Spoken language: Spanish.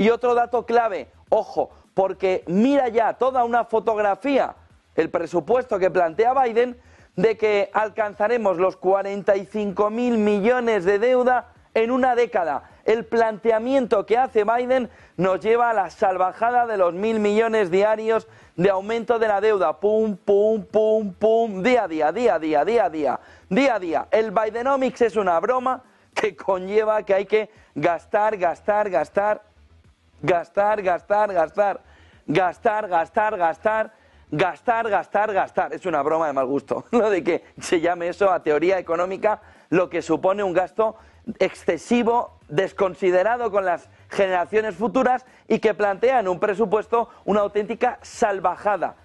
Y otro dato clave, ojo, porque mira ya toda una fotografía, el presupuesto que plantea Biden, de que alcanzaremos los 45 mil millones de deuda en una década. El planteamiento que hace Biden nos lleva a la salvajada de los mil millones diarios de aumento de la deuda. Pum, pum, pum, pum. Día a día, día a día, día a día. Día a día. El Bidenomics es una broma que conlleva que hay que gastar, gastar, gastar Gastar, gastar, gastar. Gastar, gastar, gastar. Gastar, gastar, gastar. Es una broma de mal gusto. Lo de que se llame eso a teoría económica lo que supone un gasto excesivo, desconsiderado con las generaciones futuras y que plantean un presupuesto una auténtica salvajada.